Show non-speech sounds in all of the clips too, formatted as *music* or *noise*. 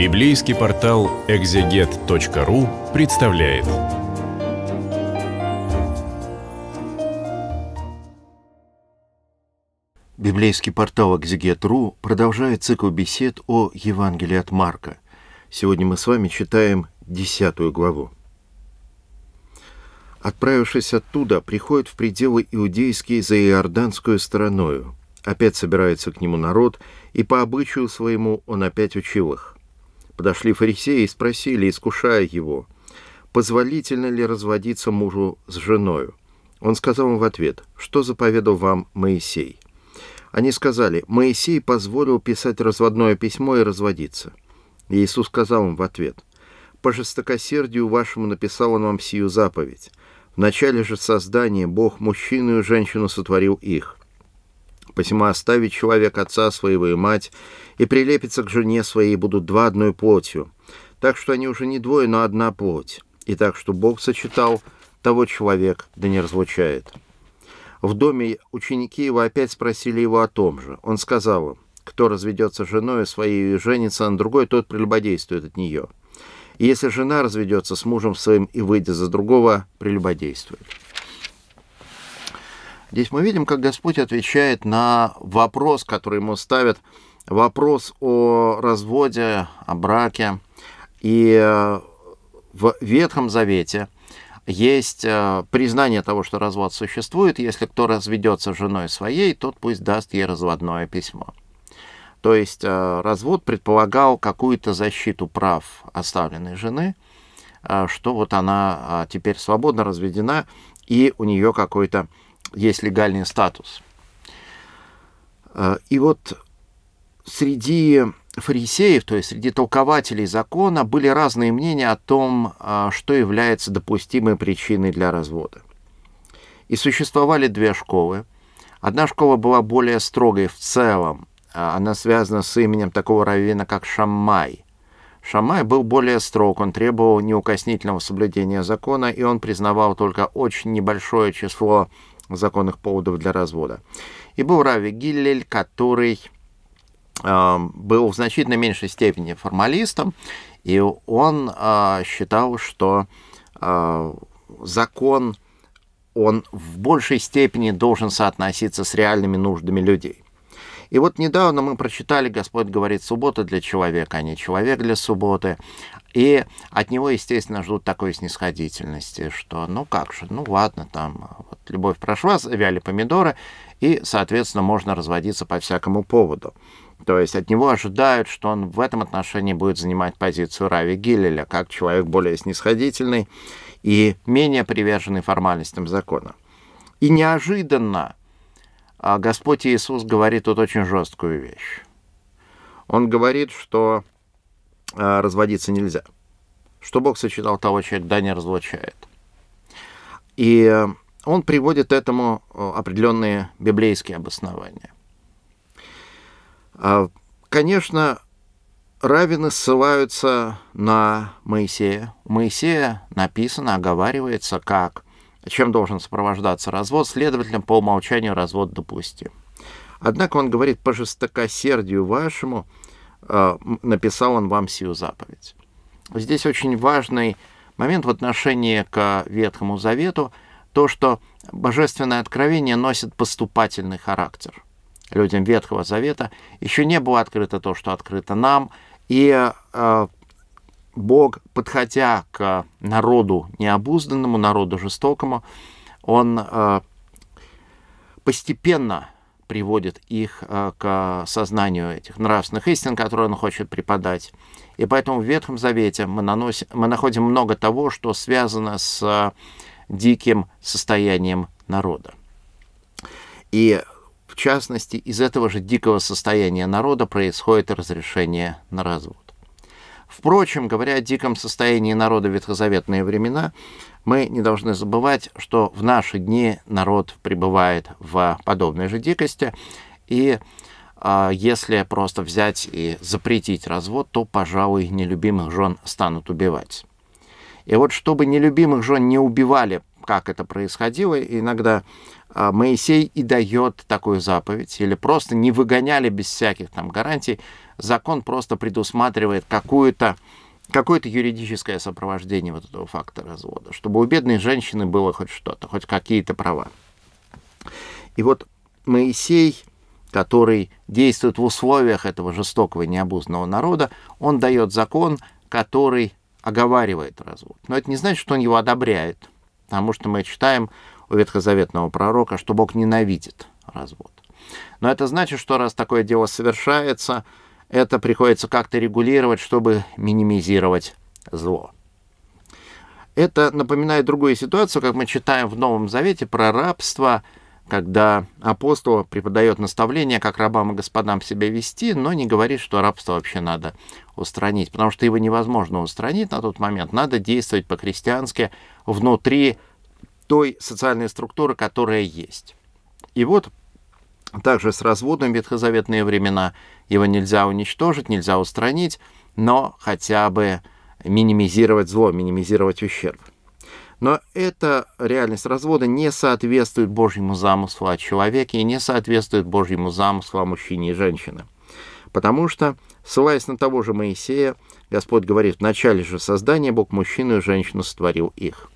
Библейский портал экзегет.ру представляет. Библейский портал экзегет.ру продолжает цикл бесед о Евангелии от Марка. Сегодня мы с вами читаем десятую главу. Отправившись оттуда, приходит в пределы иудейские за иорданскую стороною. Опять собирается к нему народ, и по обычаю своему он опять учил их – Подошли фарисеи и спросили, искушая его, позволительно ли разводиться мужу с женою. Он сказал им в ответ, что заповедал вам Моисей. Они сказали, Моисей позволил писать разводное письмо и разводиться. И Иисус сказал им в ответ, «По жестокосердию вашему написал он вам сию заповедь. В начале же создания Бог мужчину и женщину сотворил их. Посему оставить человек отца своего и мать, и прилепится к жене своей будут два одной плотью. Так что они уже не двое, но одна плоть. И так что Бог сочетал, того человек да не разлучает. В доме ученики его опять спросили его о том же. Он сказал им, кто разведется женой своей и женится на другой, тот прелюбодействует от нее. И если жена разведется с мужем своим и выйдет за другого, прелюбодействует. Здесь мы видим, как Господь отвечает на вопрос, который ему ставят – вопрос о разводе, о браке. И э, в Ветхом Завете есть э, признание того, что развод существует. Если кто разведется с женой своей, тот пусть даст ей разводное письмо. То есть э, развод предполагал какую-то защиту прав оставленной жены, что вот она а, теперь свободно разведена, и у нее какой-то есть легальный статус. И вот среди фарисеев, то есть среди толкователей закона, были разные мнения о том, а, что является допустимой причиной для развода. И существовали две школы. Одна школа была более строгой в целом. А, она связана с именем такого раввина, как Шаммай. Шамай был более строг, он требовал неукоснительного соблюдения закона, и он признавал только очень небольшое число законных поводов для развода. И был Рави Гиллель, который Эм, был в значительно меньшей степени формалистом, и он э, считал, что э, закон, он в большей степени должен соотноситься с реальными нуждами людей. И вот недавно мы прочитали, Господь говорит, суббота для человека, а не человек для субботы. И от него, естественно, ждут такой снисходительности, что ну как же, ну ладно, там вот, любовь прошла, вяли помидоры, и, соответственно, можно разводиться по всякому поводу. То есть от него ожидают, что он в этом отношении будет занимать позицию Рави Гиллеля, как человек более снисходительный и менее приверженный формальностям закона. И неожиданно а, Господь Иисус говорит тут очень жесткую вещь. Он говорит, что а, разводиться нельзя, что Бог сочетал того человека, да, не разлучает. И э, он приводит этому определенные библейские обоснования. А, конечно, равины ссылаются на Моисея. У Моисея написано, оговаривается, как, чем должен сопровождаться развод, следовательно, по умолчанию развод допустим. Однако он говорит, по жестокосердию вашему а, написал он вам сию заповедь. Здесь очень важный момент в отношении к Ветхому Завету, то, что божественное откровение носит поступательный характер – людям Ветхого Завета, еще не было открыто то, что открыто нам, и э, Бог, подходя к народу необузданному, народу жестокому, он э, постепенно приводит их э, к сознанию этих нравственных истин, которые он хочет преподать. И поэтому в Ветхом Завете мы, наносим, мы находим много того, что связано с э, диким состоянием народа. И частности, из этого же дикого состояния народа происходит разрешение на развод. Впрочем, говоря о диком состоянии народа в ветхозаветные времена, мы не должны забывать, что в наши дни народ пребывает в подобной же дикости, и э, если просто взять и запретить развод, то, пожалуй, нелюбимых жен станут убивать. И вот чтобы нелюбимых жен не убивали, как это происходило, иногда а Моисей и дает такую заповедь, или просто не выгоняли без всяких там гарантий. Закон просто предусматривает какую-то какое-то юридическое сопровождение вот этого факта развода, чтобы у бедной женщины было хоть что-то, хоть какие-то права. И вот Моисей, который действует в условиях этого жестокого необузного народа, он дает закон, который оговаривает развод. Но это не значит, что он его одобряет, потому что мы читаем у ветхозаветного пророка, что Бог ненавидит развод. Но это значит, что раз такое дело совершается, это приходится как-то регулировать, чтобы минимизировать зло. Это напоминает другую ситуацию, как мы читаем в Новом Завете про рабство, когда апостол преподает наставление, как рабам и господам себя вести, но не говорит, что рабство вообще надо устранить, потому что его невозможно устранить на тот момент. Надо действовать по-христиански внутри той социальной структуры, которая есть. И вот также с разводом в ветхозаветные времена его нельзя уничтожить, нельзя устранить, но хотя бы минимизировать зло, минимизировать ущерб. Но эта реальность развода не соответствует Божьему замыслу о человеке и не соответствует Божьему замыслу о мужчине и женщине. Потому что, ссылаясь на того же Моисея, Господь говорит, в начале же создания Бог мужчину и женщину сотворил их.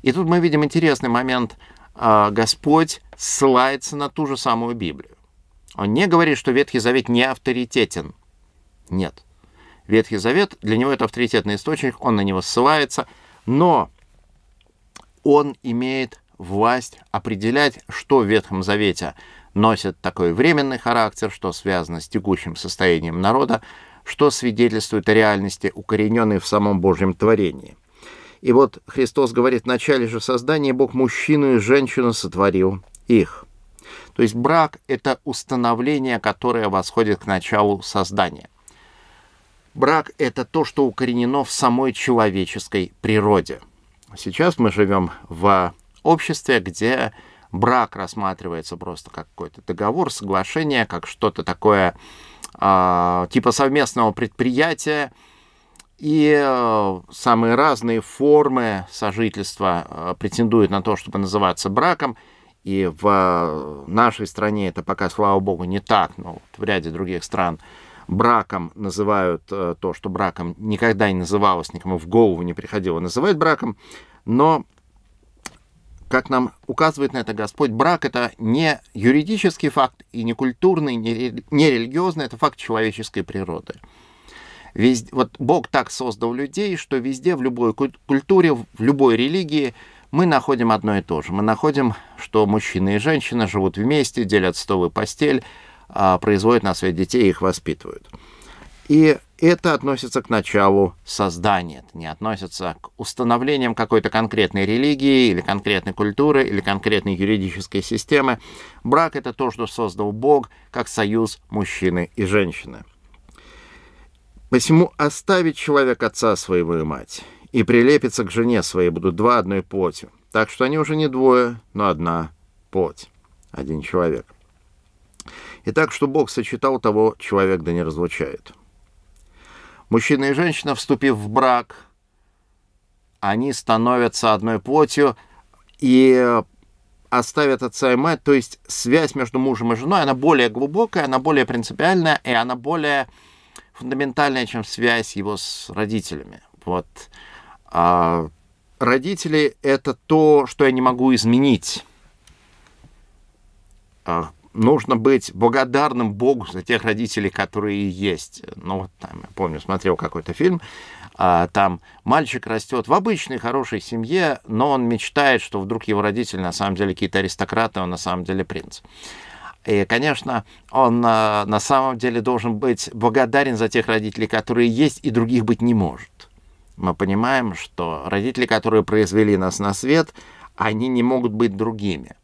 И тут мы видим интересный момент. А, Господь ссылается на ту же самую Библию. Он не говорит, что Ветхий Завет не авторитетен. Нет. Ветхий Завет, для него это авторитетный источник, он на него ссылается, но он имеет власть определять, что в Ветхом Завете носит такой временный характер, что связано с текущим состоянием народа, что свидетельствует о реальности, укорененной в самом Божьем творении. И вот Христос говорит, в начале же создания Бог мужчину и женщину сотворил их. То есть брак – это установление, которое восходит к началу создания. Брак – это то, что укоренено в самой человеческой природе. Сейчас мы живем в обществе, где брак рассматривается просто как какой-то договор, соглашение, как что-то такое а, типа совместного предприятия, и э, самые разные формы сожительства э, претендуют на то, чтобы называться браком. И в э, нашей стране это пока, слава богу, не так, но в ряде других стран браком называют то, что браком никогда не называлось, никому в голову не приходило называть браком. Но, как нам указывает на это Господь, брак — это не юридический факт и не культурный, не религиозный, это факт человеческой природы. Везде, вот Бог так создал людей, что везде, в любой культуре, в любой религии мы находим одно и то же. Мы находим, что мужчина и женщина живут вместе, делят стол и постель, а, производят на свет детей и их воспитывают. И это относится к началу создания, это не относится к установлениям какой-то конкретной религии или конкретной культуры или конкретной юридической системы. Брак — это то, что создал Бог как союз мужчины и женщины. Посему оставить человек отца своего и мать, и прилепиться к жене своей, будут два одной плотью. Так что они уже не двое, но одна плоть, один человек. И так, что Бог сочетал того, человек да не разлучает. Мужчина и женщина, вступив в брак, они становятся одной плотью и э, оставят отца и мать, то есть связь между мужем и женой, она более глубокая, она более принципиальная, и она более фундаментальная, чем связь его с родителями. Вот. А родители — это то, что я не могу изменить. А нужно быть благодарным Богу за тех родителей, которые есть. Ну, вот там, я помню, смотрел какой-то фильм, а, там мальчик растет в обычной хорошей семье, но он мечтает, что вдруг его родители на самом деле какие-то аристократы, а он на самом деле принц. И, конечно, он э, на самом деле должен быть благодарен за тех родителей, которые есть, и других быть не может. Мы понимаем, что родители, которые произвели нас на свет, они не могут быть другими.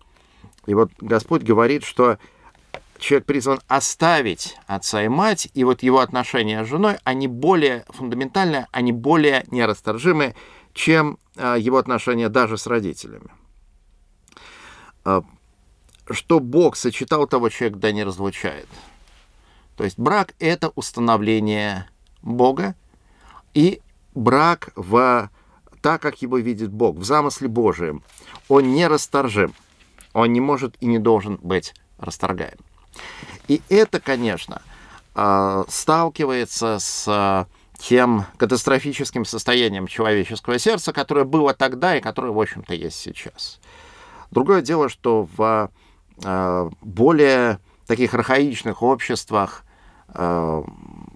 И вот Господь говорит, что человек призван оставить отца и мать, и вот его отношения с женой, они более фундаментальные, они более нерасторжимы, чем э, его отношения даже с родителями. Э, что Бог сочетал того человека, да не разлучает. То есть брак — это установление Бога, и брак в так, как его видит Бог, в замысле Божием. Он не расторжим, он не может и не должен быть расторгаем. И это, конечно, а, сталкивается с а, тем катастрофическим состоянием человеческого сердца, которое было тогда и которое, в общем-то, есть сейчас. Другое дело, что в Э, более таких архаичных обществах э,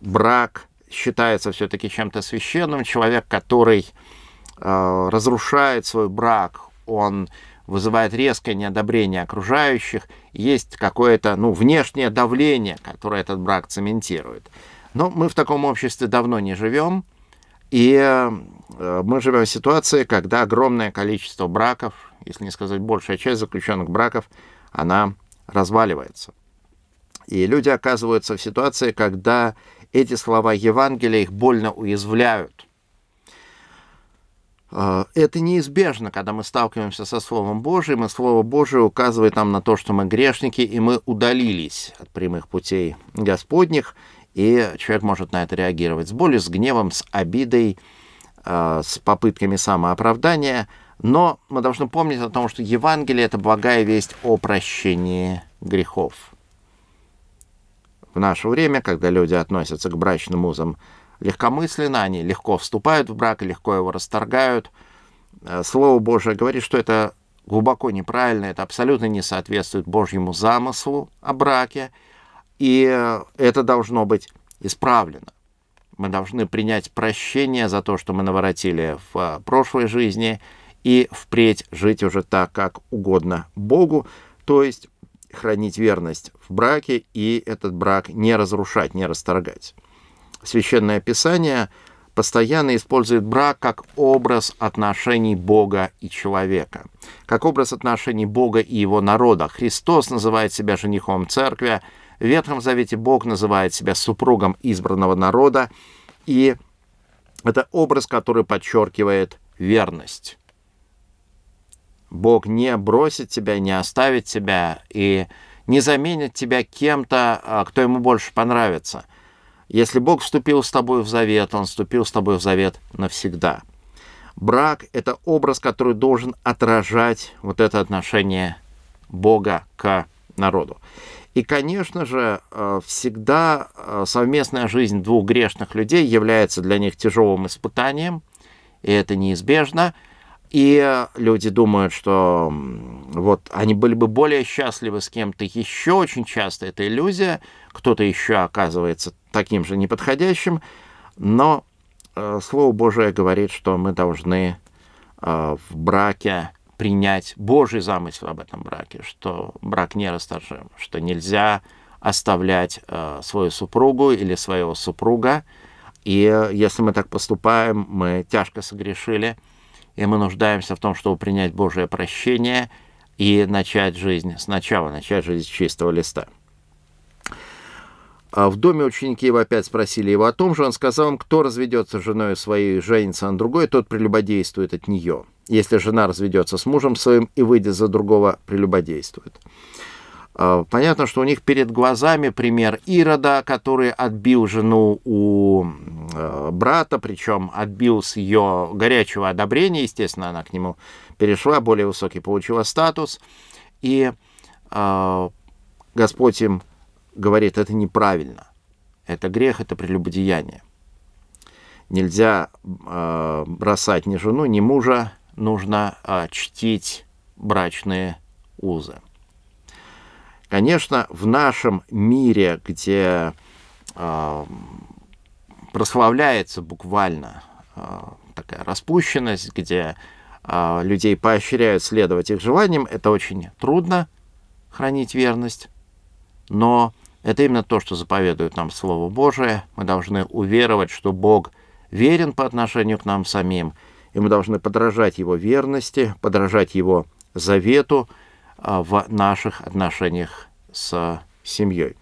брак считается все-таки чем-то священным. Человек, который э, разрушает свой брак, он вызывает резкое неодобрение окружающих, есть какое-то ну, внешнее давление, которое этот брак цементирует. Но мы в таком обществе давно не живем, и мы живем в ситуации, когда огромное количество браков, если не сказать большая часть заключенных браков, она разваливается. И люди оказываются в ситуации, когда эти слова Евангелия их больно уязвляют. Э, это неизбежно, когда мы сталкиваемся со Словом Божьим, и Слово Божие указывает нам на то, что мы грешники, и мы удалились от прямых путей Господних, и человек может на это реагировать с болью, с гневом, с обидой, э, с попытками самооправдания – но мы должны помнить о том, что Евангелие — это благая весть о прощении грехов. В наше время, когда люди относятся к брачным узам легкомысленно, они легко вступают в брак, легко его расторгают. Э, Слово Божие говорит, что это глубоко неправильно, это абсолютно не соответствует Божьему замыслу о браке, и э, это должно быть исправлено. Мы должны принять прощение за то, что мы наворотили в э, прошлой жизни — и впредь жить уже так, как угодно Богу, то есть хранить верность в браке и этот брак не разрушать, не расторгать. Священное Писание постоянно использует брак как образ отношений Бога и человека, как образ отношений Бога и его народа. Христос называет себя женихом церкви, в Ветхом Завете Бог называет себя супругом избранного народа, и это образ, который подчеркивает верность. Бог не бросит тебя, не оставит тебя и не заменит тебя кем-то, а, кто ему больше понравится. Если Бог вступил с тобой в завет, Он вступил с тобой в завет навсегда. Брак – это образ, который должен отражать вот это отношение Бога к народу. И, конечно же, э, всегда э, совместная жизнь двух грешных людей является для них тяжелым испытанием, и это неизбежно – и люди думают, что вот они были бы более счастливы с кем-то еще. Очень часто это иллюзия. Кто-то еще оказывается таким же неподходящим. Но э, Слово Божие говорит, что мы должны э, в браке принять Божий замысел об этом браке, что брак не расторжим, что нельзя оставлять э, свою супругу или своего супруга. И э, если мы так поступаем, мы тяжко согрешили – и мы нуждаемся в том, чтобы принять Божие прощение и начать жизнь сначала, начать жизнь с чистого листа. А в доме ученики его опять спросили его о том же. Он сказал им, кто разведется с женой своей и женится на другой, тот прелюбодействует от нее. Если жена разведется с мужем своим и выйдет за другого, прелюбодействует. Э, понятно, что у них перед глазами пример Ирода, который отбил жену у э, брата, причем отбил с ее горячего одобрения, естественно, она к нему перешла, более высокий получила статус, и э, Господь им говорит, это неправильно, это грех, это прелюбодеяние. Нельзя бросать ни жену, ни мужа, нужно чтить брачные узы. Конечно, в нашем мире, где э, прославляется буквально э, такая распущенность, где э, людей поощряют следовать их желаниям, это очень трудно хранить верность, но это именно то, что заповедует нам Слово Божие. Мы должны уверовать, что Бог верен по отношению к нам самим, и мы должны подражать Его верности, подражать Его завету, а, в наших отношениях с семьей.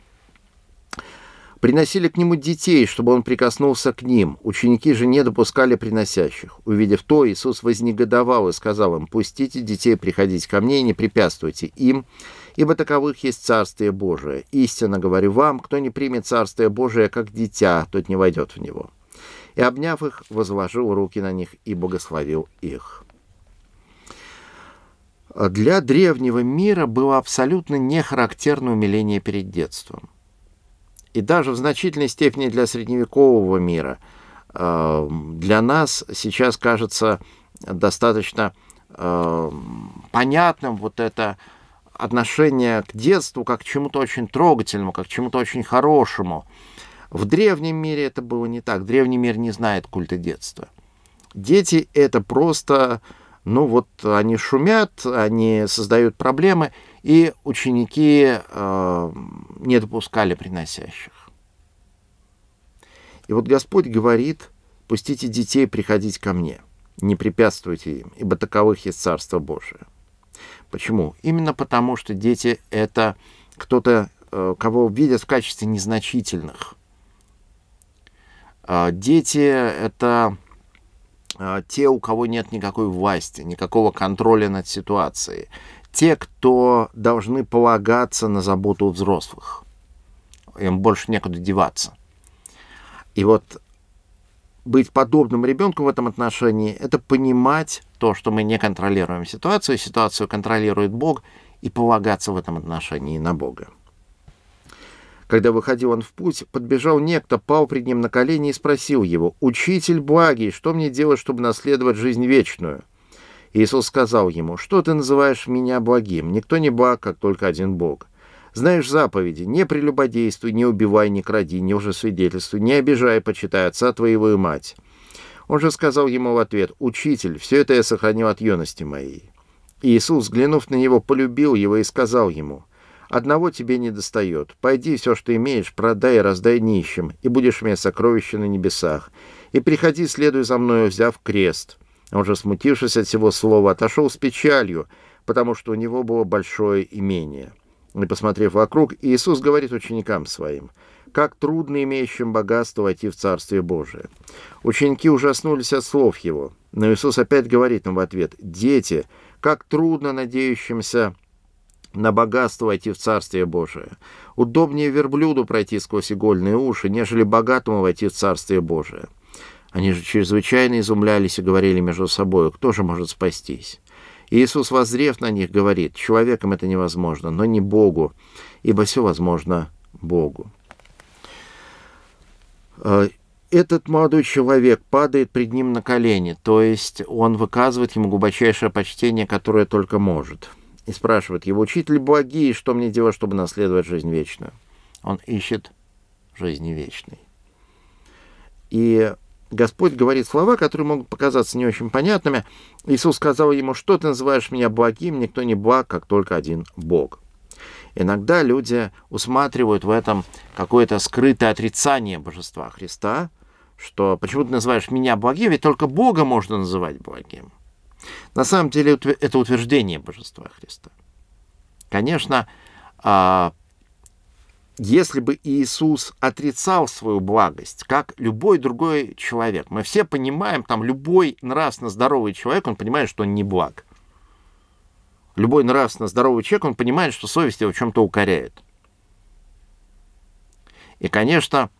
Приносили к нему детей, чтобы он прикоснулся к ним. Ученики же не допускали приносящих. Увидев то, Иисус вознегодовал и сказал им, «Пустите детей приходить ко мне и не препятствуйте им, ибо таковых есть Царствие Божие. Истинно говорю вам, кто не примет Царствие Божие как дитя, тот не войдет в него». И, обняв их, возложил руки на них и благословил их для древнего мира было абсолютно не характерно умиление перед детством. И даже в значительной степени для средневекового мира э, для нас сейчас кажется достаточно э, понятным вот это отношение к детству как к чему-то очень трогательному, как к чему-то очень хорошему. В древнем мире это было не так. Древний мир не знает культа детства. Дети — это просто э, ну вот они шумят, они создают проблемы, и ученики э, не допускали приносящих. И вот Господь говорит, пустите детей приходить ко мне, не препятствуйте им, ибо таковых есть Царство Божие. Почему? Именно потому, что дети — это кто-то, э, кого видят в качестве незначительных. А дети — это Э, те, у кого нет никакой власти, никакого контроля над ситуацией, те, кто должны полагаться на заботу взрослых. Им больше некуда деваться. И вот быть подобным ребенку в этом отношении – это понимать то, что мы не контролируем ситуацию, ситуацию контролирует Бог, и полагаться в этом отношении на Бога. Когда выходил он в путь, подбежал некто, пал пред ним на колени и спросил его, «Учитель благий, что мне делать, чтобы наследовать жизнь вечную?» Иисус сказал ему, «Что ты называешь меня благим? Никто не благ, как только один Бог. Знаешь заповеди, не прелюбодействуй, не убивай, не кради, не лжесвидетельствуй, не обижай, почитай отца твоего и мать». Он же сказал ему в ответ, «Учитель, все это я сохранил от юности моей». Иисус, взглянув на него, полюбил его и сказал ему, — Одного тебе не достает. Пойди все, что имеешь, продай и раздай нищим, и будешь иметь сокровища на небесах. И приходи, следуй за мною, взяв крест». Он же, смутившись от всего слова, отошел с печалью, потому что у него было большое имение. И, посмотрев вокруг, Иисус говорит ученикам своим, «Как трудно имеющим богатство войти в Царствие Божие». Ученики ужаснулись от слов его, но Иисус опять говорит им в ответ, «Дети, как трудно надеющимся на богатство войти в Царствие Божие. Удобнее верблюду пройти сквозь игольные уши, нежели богатому войти в Царствие Божие. Они же чрезвычайно изумлялись и говорили между собой, кто же может спастись. Иисус, воззрев на них, говорит, человеком это невозможно, но не Богу, ибо все возможно Богу. Э, этот молодой человек падает пред ним на колени, то есть он выказывает ему глубочайшее почтение, которое только может – и спрашивает его, учитель боги, что мне делать, чтобы наследовать жизнь вечную? Он ищет жизни вечной. И Господь говорит слова, которые могут показаться не очень понятными. Иисус сказал ему, что ты называешь меня благим, никто не благ, как только один Бог. Иногда люди усматривают в этом какое-то скрытое отрицание божества Христа, что почему ты называешь меня благим, ведь только Бога можно называть благим. На самом деле это утверждение божества Христа. Конечно, а, если бы Иисус отрицал свою благость, как любой другой человек, мы все понимаем, там любой нравственно здоровый человек, он понимает, что он не благ. Любой нравственно здоровый человек, он понимает, что совесть его в чем-то укоряет. И, конечно,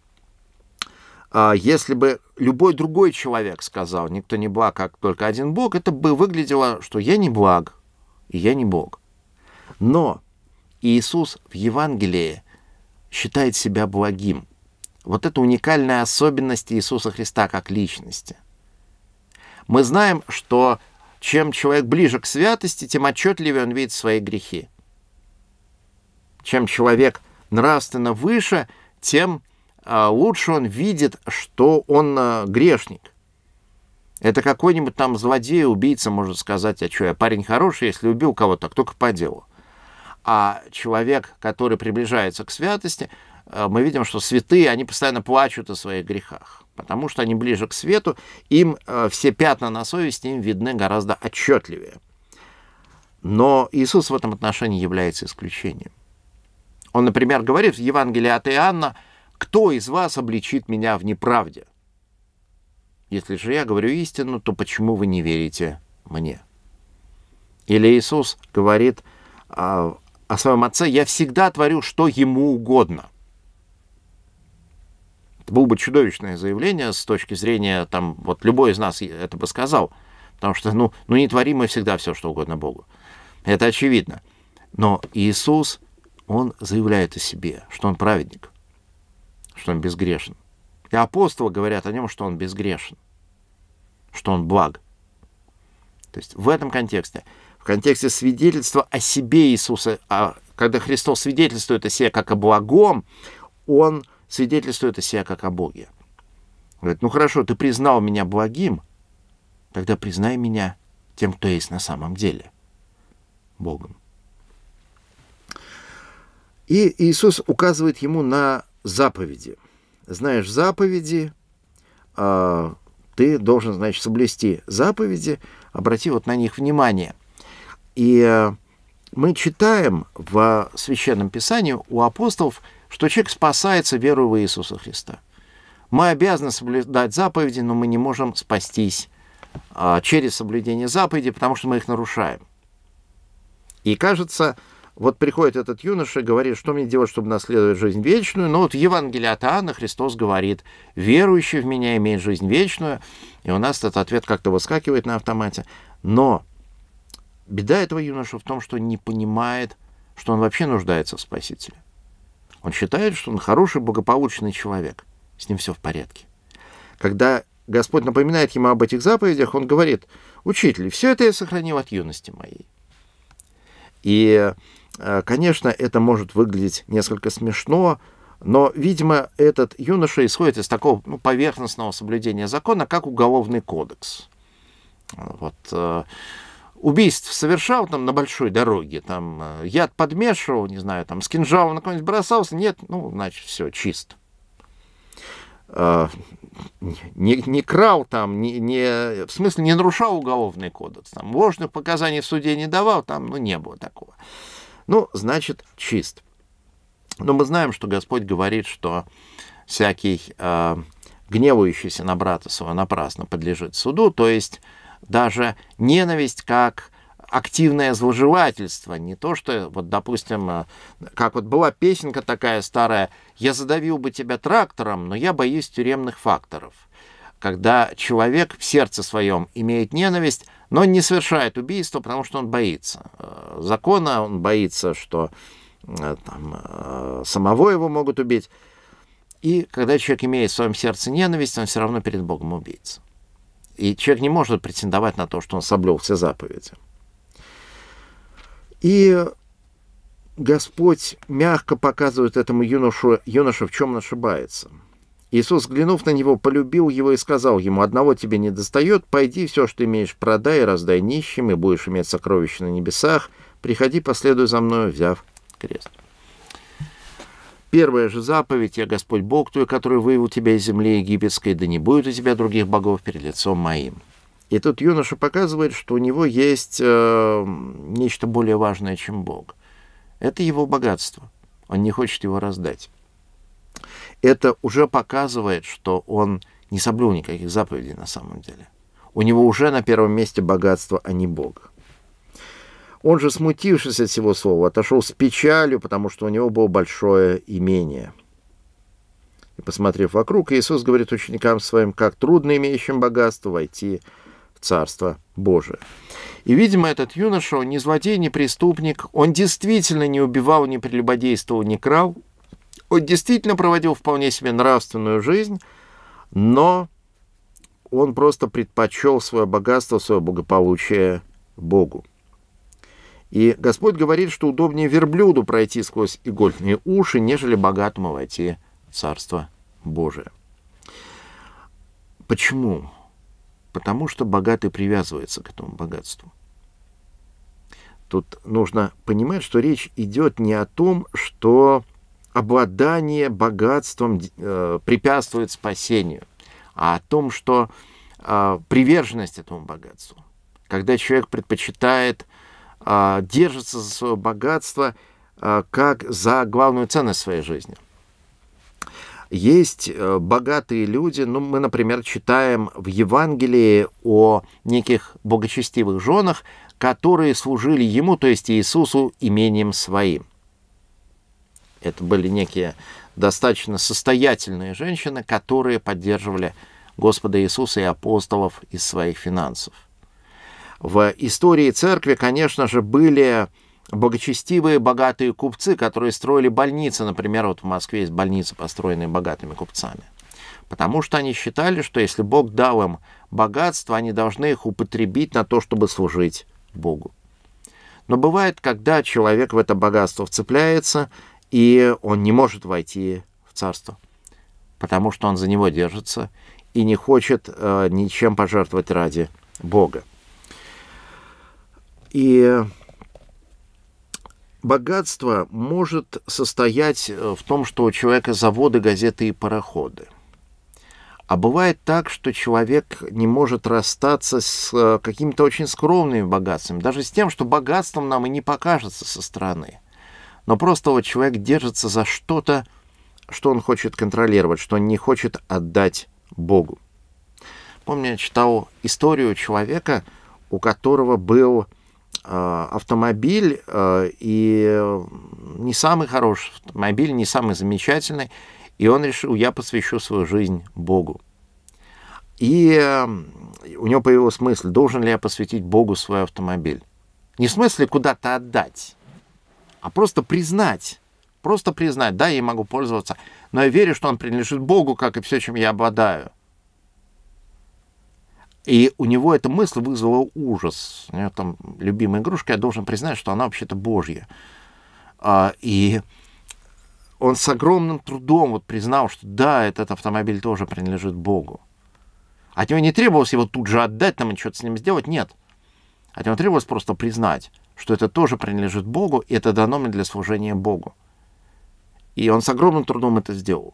а если бы любой другой человек сказал, никто не благ, как только один Бог, это бы выглядело, что я не благ, и я не Бог. Но Иисус в Евангелии считает себя благим. Вот это уникальная особенность Иисуса Христа как личности. Мы знаем, что чем человек ближе к святости, тем отчетливее он видит свои грехи. Чем человек нравственно выше, тем а лучше он видит, что он э, грешник. Это какой-нибудь там злодей, убийца может сказать, а что я парень хороший, если убил кого-то, так только по делу. А человек, который приближается к святости, э, мы видим, что святые, они постоянно плачут о своих грехах, потому что они ближе к свету, им э, все пятна на совести им видны гораздо отчетливее. Но Иисус в этом отношении является исключением. Он, например, говорит в Евангелии от Иоанна – кто из вас обличит меня в неправде? Если же я говорю истину, то почему вы не верите мне? Или Иисус говорит о, а, о своем отце, я всегда творю, что ему угодно. Это было бы чудовищное заявление с точки зрения, там, вот любой из нас это бы сказал, потому что, ну, ну не творим мы всегда все, что угодно Богу. Это очевидно. Но Иисус, он заявляет о себе, что он праведник – что он безгрешен. И апостолы говорят о нем, что он безгрешен, что он благ. То есть в этом контексте, в контексте свидетельства о себе Иисуса, а когда Христос свидетельствует о себе как о благом, он свидетельствует о себе как о Боге. Говорит, ну хорошо, ты признал меня благим, тогда признай меня тем, кто есть на самом деле, Богом. И Иисус указывает ему на заповеди. Знаешь заповеди, э, ты должен, значит, соблюсти заповеди, обрати вот на них внимание. И э, мы читаем в Священном Писании у апостолов, что человек спасается верой в Иисуса Христа. Мы обязаны соблюдать заповеди, но мы не можем спастись э, через соблюдение заповедей, потому что мы их нарушаем. И кажется, вот приходит этот юноша и говорит, что мне делать, чтобы наследовать жизнь вечную. Но ну, вот в Евангелии от Иоанна Христос говорит, верующий в меня имеет жизнь вечную. И у нас этот ответ как-то выскакивает на автомате. Но беда этого юноши в том, что не понимает, что он вообще нуждается в Спасителе. Он считает, что он хороший, благополучный человек. С ним все в порядке. Когда Господь напоминает ему об этих заповедях, он говорит, «Учитель, все это я сохранил от юности моей». И Э, конечно, это может выглядеть несколько смешно, но, видимо, этот юноша исходит из такого ну, поверхностного соблюдения закона, как уголовный кодекс. Вот, э, убийств совершал там на большой дороге, там э, яд подмешивал, не знаю, там с кинжалом на кого-нибудь бросался, нет, ну, значит, все, чисто. не, не крал там, не, не, в смысле, не нарушал уголовный кодекс, там ложных показаний в суде не давал, там, ну, не было такого. Ну, значит, чист. Но мы знаем, что Господь говорит, что всякий э, гневающийся на брата своего напрасно подлежит суду, то есть даже ненависть как активное зложелательство, не то, что, вот, допустим, э, как вот была песенка такая старая, «Я задавил бы тебя трактором, но я боюсь тюремных факторов» когда человек в сердце своем имеет ненависть, но не совершает убийство, потому что он боится э, закона, он боится, что э, там, э, самого его могут убить. И когда человек имеет в своем сердце ненависть, он все равно перед Богом убийца. И человек не может претендовать на то, что он соблюл все заповеди. И Господь мягко показывает этому юношу, юноше, в чем он ошибается – Иисус, взглянув на него, полюбил его и сказал ему, «Одного тебе не достает, пойди все, что имеешь, продай, раздай нищим, и будешь иметь сокровища на небесах. Приходи, последуй за мною, взяв крест». Первая же заповедь, «Я Господь Бог твой, который вывел тебя из земли египетской, да не будет у тебя других богов перед лицом моим». И тут юноша показывает, что у него есть э, нечто более важное, чем Бог. Это его богатство. Он не хочет его раздать это уже показывает, что он не соблюл никаких заповедей на самом деле. У него уже на первом месте богатство, а не Бог. Он же, смутившись от всего слова, отошел с печалью, потому что у него было большое имение. И, посмотрев вокруг, Иисус говорит ученикам своим, как трудно имеющим богатство войти в Царство Божие. И, видимо, этот юноша, он не злодей, не преступник, он действительно не убивал, не прелюбодействовал, не крал, он действительно проводил вполне себе нравственную жизнь, но он просто предпочел свое богатство, свое благополучие Богу. И Господь говорит, что удобнее верблюду пройти сквозь игольные уши, нежели богатому войти в Царство Божие. Почему? Потому что богатый привязывается к этому богатству. Тут нужно понимать, что речь идет не о том, что обладание богатством э, препятствует спасению, а о том, что э, приверженность этому богатству. Когда человек предпочитает, э, держится за свое богатство э, как за главную ценность своей жизни. Есть э, богатые люди, ну, мы, например, читаем в Евангелии о неких богочестивых женах, которые служили ему, то есть Иисусу, имением своим. Это были некие достаточно состоятельные женщины, которые поддерживали Господа Иисуса и апостолов из своих финансов. В истории церкви, конечно же, были благочестивые богатые купцы, которые строили больницы. Например, вот в Москве есть больницы, построенные богатыми купцами. Потому что они считали, что если Бог дал им богатство, они должны их употребить на то, чтобы служить Богу. Но бывает, когда человек в это богатство вцепляется – и он не может войти в царство, потому что он за него держится и не хочет э, ничем пожертвовать ради Бога. И богатство может состоять э, в том, что у человека заводы, газеты и пароходы. А бывает так, что человек не может расстаться с э, какими-то очень скромными богатствами, даже с тем, что богатством нам и не покажется со стороны – но просто вот человек держится за что-то, что он хочет контролировать, что он не хочет отдать Богу. Помню, я читал историю человека, у которого был э, автомобиль, э, и не самый хороший автомобиль, не самый замечательный, и он решил, я посвящу свою жизнь Богу. И э, у него появилась мысль, должен ли я посвятить Богу свой автомобиль. Не в смысле куда-то отдать, а просто признать, просто признать, да, я могу пользоваться, но я верю, что он принадлежит Богу, как и все, чем я обладаю. И у него эта мысль вызвала ужас. У него там любимая игрушка, я должен признать, что она вообще-то Божья. А, и он с огромным трудом вот признал, что да, этот автомобиль тоже принадлежит Богу. А от него не требовалось его тут же отдать, там и что-то с ним сделать, нет. От него требовалось просто признать что это тоже принадлежит Богу, и это дано мне для служения Богу. И он с огромным трудом это сделал.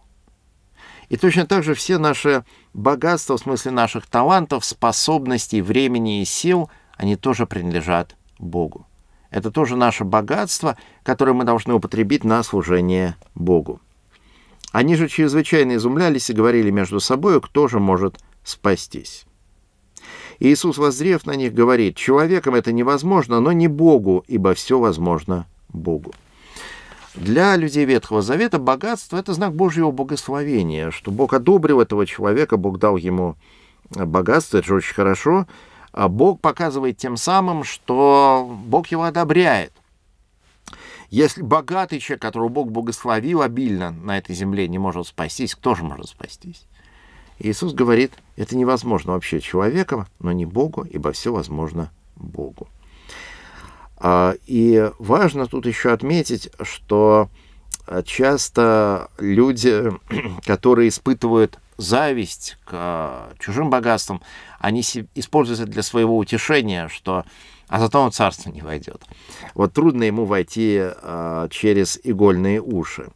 И точно так же все наши богатства, в смысле наших талантов, способностей, времени и сил, они тоже принадлежат Богу. Это тоже наше богатство, которое мы должны употребить на служение Богу. Они же чрезвычайно изумлялись и говорили между собой, кто же может спастись. Иисус, воззрев на них, говорит, «Человеком это невозможно, но не Богу, ибо все возможно Богу». Для людей Ветхого Завета богатство – это знак Божьего благословения, что Бог одобрил этого человека, Бог дал ему богатство, это же очень хорошо. А Бог показывает тем самым, что Бог его одобряет. Если богатый человек, которого Бог благословил обильно на этой земле, не может спастись, кто же может спастись? Иисус говорит, это невозможно вообще человеком, но не Богу, ибо все возможно Богу. А, и важно тут еще отметить, что а, часто люди, *clears throat* которые испытывают зависть к а, чужим богатствам, они используют это для своего утешения, что а зато он царство не войдет. Вот трудно ему войти через игольные уши.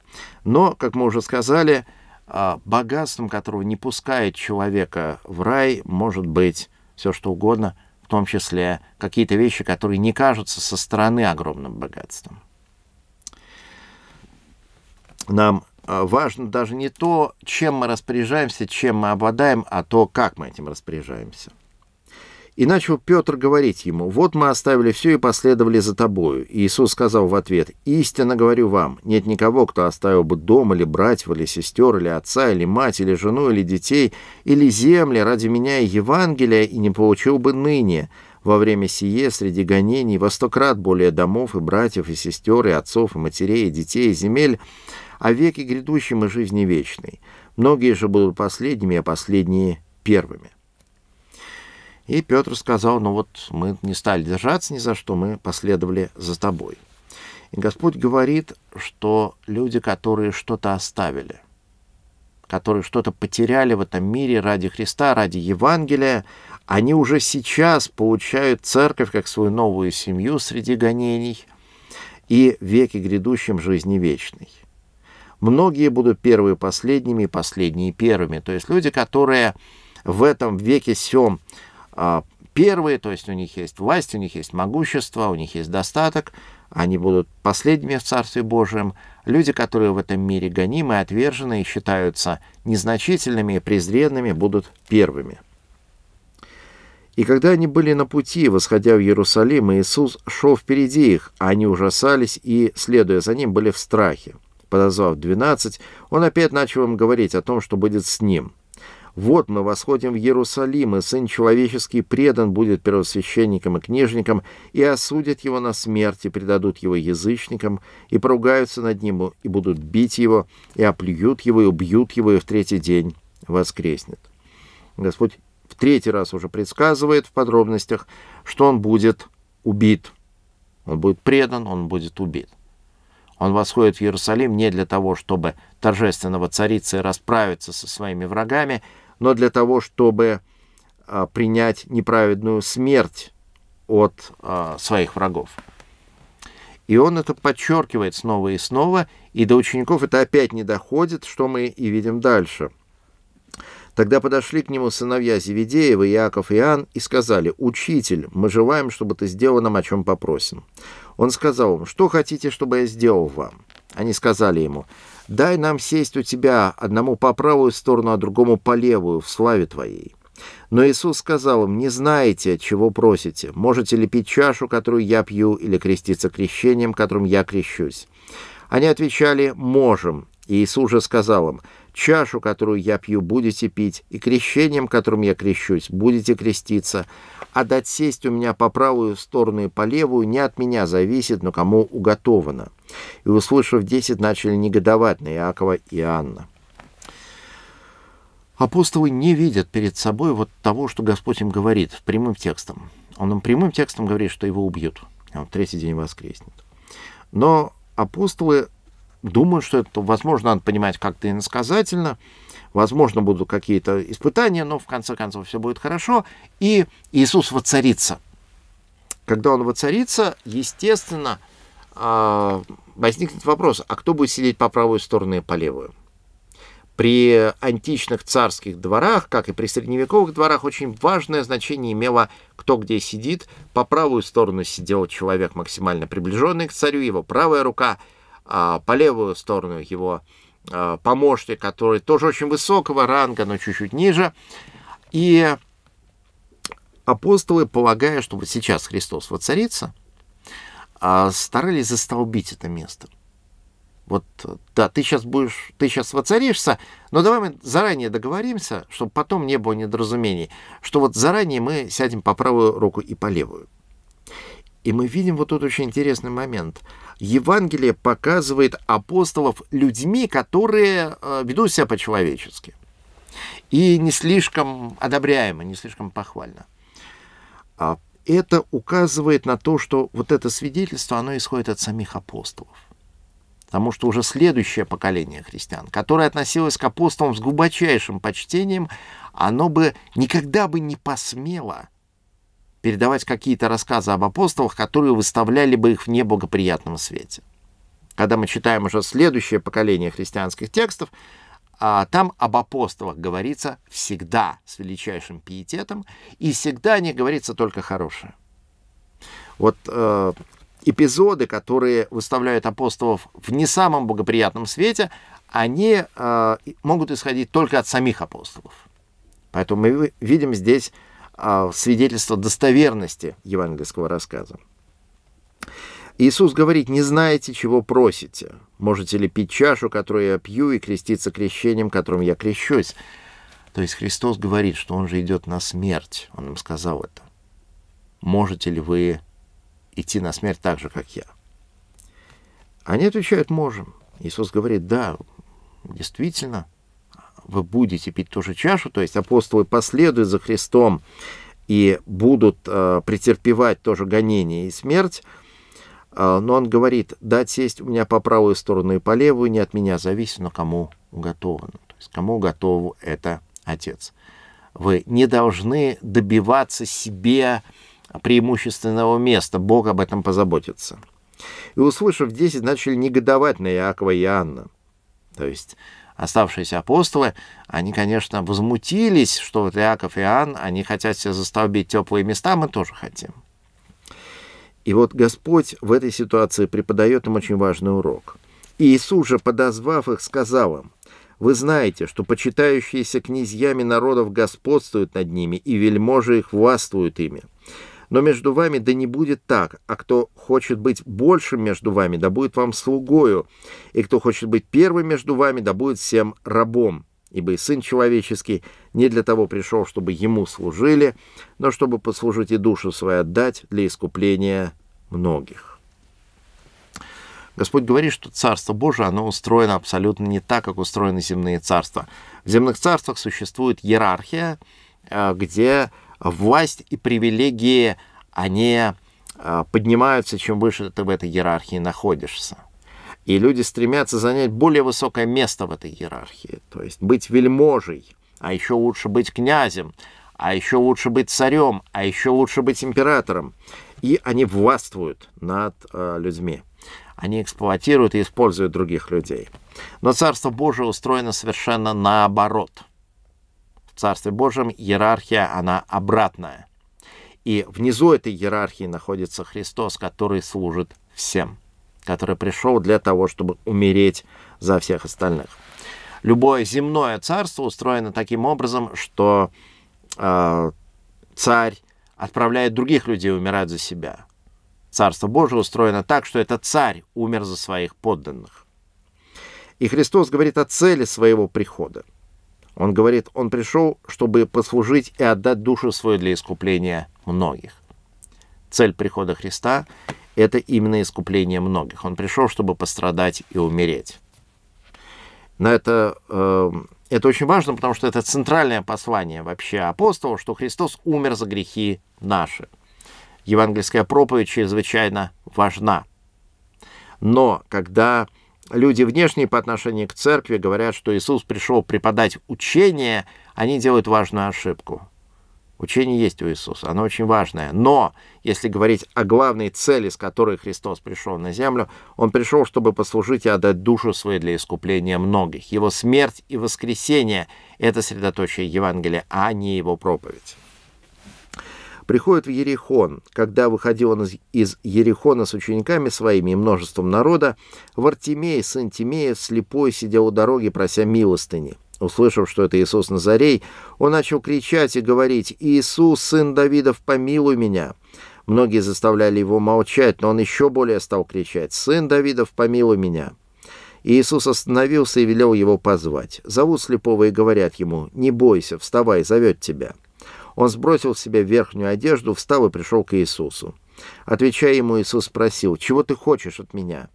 Но, как мы уже сказали, а богатством которого не пускает человека в рай, может быть все что угодно, в том числе какие-то вещи, которые не кажутся со стороны огромным богатством. Нам а, важно даже не то, чем мы распоряжаемся, чем мы обладаем, а то, как мы этим распоряжаемся. И начал Петр говорить ему, «Вот мы оставили все и последовали за тобою». И Иисус сказал в ответ, «Истинно говорю вам, нет никого, кто оставил бы дом или братьев, или сестер, или отца, или мать, или жену, или детей, или земли ради меня и Евангелия, и не получил бы ныне, во время сие, среди гонений, во сто крат более домов, и братьев, и сестер, и отцов, и матерей, и детей, и земель, а веки грядущем и жизни вечной. Многие же будут последними, а последние — первыми». И Петр сказал, ну вот мы не стали держаться ни за что, мы последовали за тобой. И Господь говорит, что люди, которые что-то оставили, которые что-то потеряли в этом мире ради Христа, ради Евангелия, они уже сейчас получают церковь как свою новую семью среди гонений и веки грядущем жизни вечной. Многие будут первые последними и последние первыми. То есть люди, которые в этом веке сем а, первые, то есть у них есть власть, у них есть могущество, у них есть достаток, они будут последними в Царстве Божьем. Люди, которые в этом мире гонимы, отвержены и считаются незначительными и презренными, будут первыми. И когда они были на пути, восходя в Иерусалим, Иисус шел впереди их, а они ужасались и, следуя за ним, были в страхе. Подозвав двенадцать, он опять начал им говорить о том, что будет с ним – «Вот мы восходим в Иерусалим, и Сын Человеческий предан будет первосвященникам и книжникам, и осудят его на смерть, и предадут его язычникам, и поругаются над ним, и будут бить его, и оплюют его, и убьют его, и в третий день воскреснет». Господь в третий раз уже предсказывает в подробностях, что он будет убит. Он будет предан, он будет убит. Он восходит в Иерусалим не для того, чтобы торжественно воцариться и расправиться со своими врагами, но для того, чтобы а, принять неправедную смерть от а, своих врагов. И он это подчеркивает снова и снова, и до учеников это опять не доходит, что мы и видим дальше. Тогда подошли к нему сыновья Зеведеева, Иаков и Иоанн, и сказали, «Учитель, мы желаем, чтобы ты сделал нам, о чем попросим». Он сказал им, «Что хотите, чтобы я сделал вам?» Они сказали ему, Дай нам сесть у тебя, одному по правую сторону, а другому по левую, в славе твоей». Но Иисус сказал им, «Не знаете, чего просите. Можете ли пить чашу, которую я пью, или креститься крещением, которым я крещусь?» Они отвечали, «Можем». И Иисус же сказал им, «Чашу, которую я пью, будете пить, и крещением, которым я крещусь, будете креститься» а дать сесть у меня по правую сторону и по левую не от меня зависит, но кому уготовано. И, услышав десять, начали негодовать на Иакова и Анна. Апостолы не видят перед собой вот того, что Господь им говорит прямым текстом. Он им прямым текстом говорит, что его убьют, а он третий день воскреснет. Но апостолы думают, что это, возможно, надо понимать как-то иносказательно, сказательно, возможно, будут какие-то испытания, но в конце концов все будет хорошо, и Иисус воцарится. Когда он воцарится, естественно, а, возникнет вопрос, а кто будет сидеть по правую сторону и по левую? При античных царских дворах, как и при средневековых дворах, очень важное значение имело, кто где сидит. По правую сторону сидел человек, максимально приближенный к царю, его правая рука, а по левую сторону его Э, помощник, который тоже очень высокого ранга, но чуть-чуть ниже. И апостолы, полагая, что вот сейчас Христос воцарится, э, старались застолбить это место. Вот, да, ты сейчас будешь, ты сейчас воцаришься, но давай мы заранее договоримся, чтобы потом не было недоразумений, что вот заранее мы сядем по правую руку и по левую. И мы видим вот тут очень интересный момент. Евангелие показывает апостолов людьми, которые э, ведут себя по-человечески. И не слишком одобряемо, не слишком похвально. А это указывает на то, что вот это свидетельство, оно исходит от самих апостолов. Потому что уже следующее поколение христиан, которое относилось к апостолам с глубочайшим почтением, оно бы никогда бы не посмело передавать какие-то рассказы об апостолах, которые выставляли бы их в неблагоприятном свете. Когда мы читаем уже следующее поколение христианских текстов, а, там об апостолах говорится всегда с величайшим пиететом, и всегда о них говорится только хорошее. Вот э, эпизоды, которые выставляют апостолов в не самом благоприятном свете, они э, могут исходить только от самих апостолов. Поэтому мы видим здесь а, свидетельство достоверности евангельского рассказа. Иисус говорит, не знаете, чего просите. Можете ли пить чашу, которую я пью, и креститься крещением, которым я крещусь? То есть Христос говорит, что Он же идет на смерть. Он им сказал это. Можете ли вы идти на смерть так же, как я? Они отвечают, можем. Иисус говорит, да, действительно, вы будете пить ту же чашу, то есть апостолы последуют за Христом и будут э, претерпевать тоже гонение и смерть, э, но он говорит, дать сесть у меня по правую сторону и по левую не от меня зависит, но кому уготовано. То есть кому готов это Отец. Вы не должны добиваться себе преимущественного места. Бог об этом позаботится. И, услышав 10, начали негодовать на Иакова и Анна, То есть оставшиеся апостолы, они, конечно, возмутились, что вот Иаков и Иоанн, они хотят себе застолбить теплые места, мы тоже хотим. И вот Господь в этой ситуации преподает им очень важный урок. И Иисус же, подозвав их, сказал им, «Вы знаете, что почитающиеся князьями народов господствуют над ними, и вельможи их властвуют ими. Но между вами да не будет так, а кто хочет быть большим между вами, да будет вам слугою, и кто хочет быть первым между вами, да будет всем рабом. Ибо и Сын Человеческий не для того пришел, чтобы Ему служили, но чтобы послужить и душу свою отдать для искупления многих. Господь говорит, что Царство Божие, оно устроено абсолютно не так, как устроены земные царства. В земных царствах существует иерархия, э, где власть и привилегии, они э, поднимаются, чем выше ты в этой иерархии находишься. И люди стремятся занять более высокое место в этой иерархии, то есть быть вельможей, а еще лучше быть князем, а еще лучше быть царем, а еще лучше быть императором. И они властвуют над э, людьми. Они эксплуатируют и используют других людей. Но Царство Божие устроено совершенно наоборот – в Царстве Божьем иерархия, она обратная. И внизу этой иерархии находится Христос, который служит всем, который пришел для того, чтобы умереть за всех остальных. Любое земное царство устроено таким образом, что э, царь отправляет других людей умирать за себя. Царство Божие устроено так, что этот царь умер за своих подданных. И Христос говорит о цели своего прихода – он говорит, он пришел, чтобы послужить и отдать душу свою для искупления многих. Цель прихода Христа — это именно искупление многих. Он пришел, чтобы пострадать и умереть. Но это, э, это очень важно, потому что это центральное послание вообще апостола, что Христос умер за грехи наши. Евангельская проповедь чрезвычайно важна. Но когда люди внешние по отношению к церкви говорят, что Иисус пришел преподать учение, они делают важную ошибку. Учение есть у Иисуса, оно очень важное. Но если говорить о главной цели, с которой Христос пришел на землю, Он пришел, чтобы послужить и отдать душу свою для искупления многих. Его смерть и воскресение — это средоточие Евангелия, а не его проповедь приходит в Ерехон. Когда выходил он из, Ерехона с учениками своими и множеством народа, Вартимей, сын Тимея, слепой, сидя у дороги, прося милостыни. Услышав, что это Иисус Назарей, он начал кричать и говорить «Иисус, сын Давидов, помилуй меня!» Многие заставляли его молчать, но он еще более стал кричать «Сын Давидов, помилуй меня!» Иисус остановился и велел его позвать. Зовут слепого и говорят ему «Не бойся, вставай, зовет тебя». Он сбросил с себя верхнюю одежду, встал и пришел к Иисусу. Отвечая ему, Иисус спросил, «Чего ты хочешь от меня?»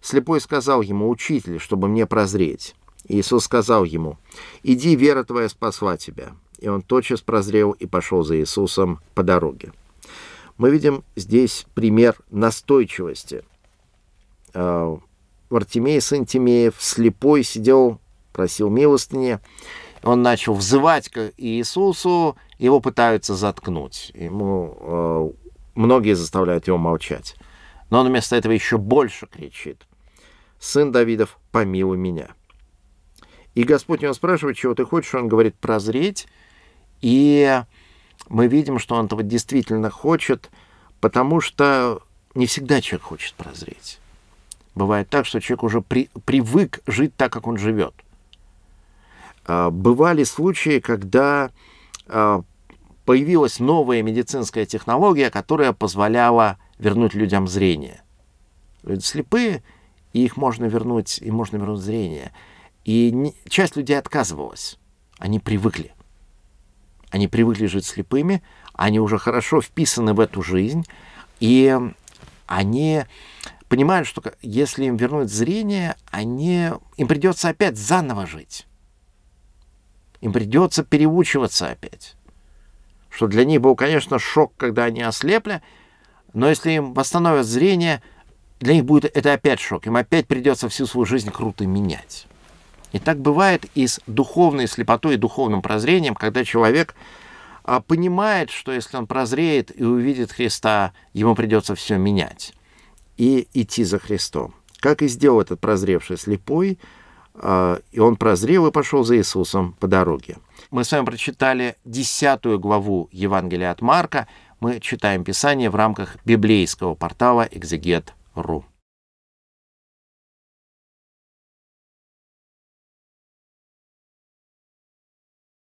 Слепой сказал ему, «Учитель, чтобы мне прозреть». Иисус сказал ему, «Иди, вера твоя спасла тебя». И он тотчас прозрел и пошел за Иисусом по дороге. Мы видим здесь пример настойчивости. Вартимей, а, сын Тимеев, слепой сидел, просил милостыни. Он начал взывать к Иисусу, его пытаются заткнуть. Ему э, многие заставляют его молчать. Но он вместо этого еще больше кричит. «Сын Давидов, помилуй меня». И Господь его спрашивает, чего ты хочешь, он говорит «прозреть». И мы видим, что он этого действительно хочет, потому что не всегда человек хочет прозреть. Бывает так, что человек уже при, привык жить так, как он живет. А бывали случаи, когда Э, появилась новая медицинская технология, которая позволяла вернуть людям зрение. Люди слепые, и их можно вернуть, и можно вернуть зрение. И не, часть людей отказывалась. Они привыкли. Они привыкли жить слепыми, они уже хорошо вписаны в эту жизнь, и они понимают, что если им вернуть зрение, они, им придется опять заново жить. Им придется переучиваться опять. Что для них был, конечно, шок, когда они ослепли, но если им восстановят зрение, для них будет это опять шок. Им опять придется всю свою жизнь круто менять. И так бывает и с духовной слепотой и духовным прозрением, когда человек а, понимает, что если он прозреет и увидит Христа, ему придется все менять и идти за Христом. Как и сделал этот прозревший слепой – а, и он прозрел и пошел за Иисусом по дороге. Мы с вами прочитали десятую главу Евангелия от Марка. Мы читаем Писание в рамках библейского портала «Экзегет.ру».